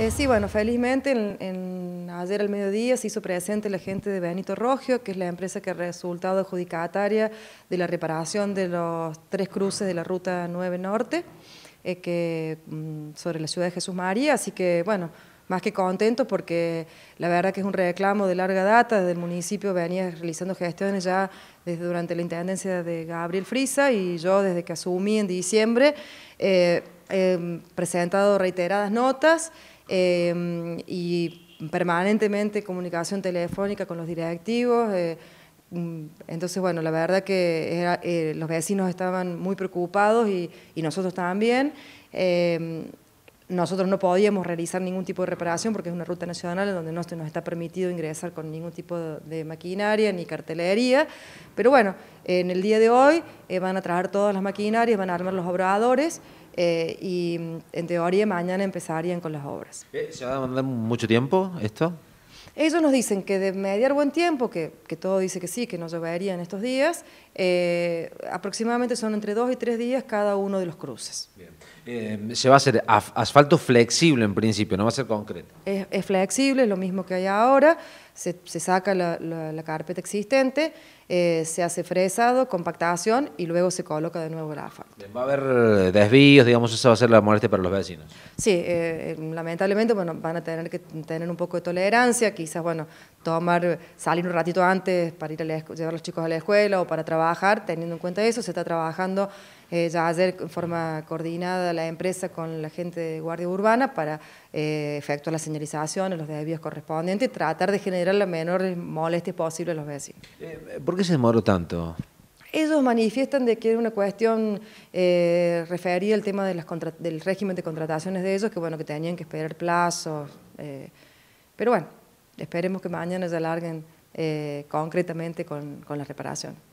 Eh, sí, bueno, felizmente ayer al mediodía se hizo presente la gente de Benito Rogio, que es la empresa que ha resultado adjudicataria de la reparación de los tres cruces de la Ruta 9 Norte, eh, mm, sobre la ciudad de Jesús María, así que bueno, más que contento porque la verdad que es un reclamo de larga data, del el municipio venía realizando gestiones ya desde durante la intendencia de Gabriel Frisa y yo desde que asumí en diciembre eh, he presentado reiteradas notas Em, y permanentemente comunicación telefónica con los directivos. Eh, mm, entonces, bueno, la verdad que eh, los vecinos estaban muy preocupados y, nosotros también. Em, nosotros no podíamos realizar ningún tipo de reparación porque es una ruta nacional donde no se nos está permitido ingresar con ningún tipo de maquinaria ni cartelería. Pero bueno, en el día de hoy eh, van a traer todas las maquinarias, van a armar los obradores. Eh, y mm, en teoría mañana empezarían con las obras. Eh, ¿Se va a mandar mucho tiempo esto? Ellos nos dicen que de mediar buen tiempo, que, que todo dice que sí, que no llovería en estos días, eh, aproximadamente son entre dos y tres días cada uno de los cruces. Bien. Eh, se va a hacer asfalto flexible en principio, no va a ser concreto. Es, flexible, es lo mismo que hay ahora, se, saca la, la, carpeta existente, eh, se hace fresado, compactación y luego se coloca de nuevo el asfalto. va a haber eh, desvíos, digamos, eso va a ser la muerte para los vecinos. Sí, lamentablemente bueno, van a tener que tener un poco de tolerancia, quizás bueno, tomar, salir un ratito antes para ir a llevar a los chicos a la escuela o para trabajar, teniendo en cuenta eso, se está trabajando eh, ya ayer en forma coordinada la empresa con la gente de Guardia Urbana para eh, efectuar la señalización en los desvíos correspondientes y tratar de generar la menor molestia posible a los vecinos. Eh, ¿Por qué se demoró tanto? Ellos manifiestan de que era una cuestión eh, referida al tema de las del régimen de contrataciones de ellos, que bueno, que tenían que esperar plazos. pero bueno, esperemos que mañana se alarguen concretamente con, con la reparación.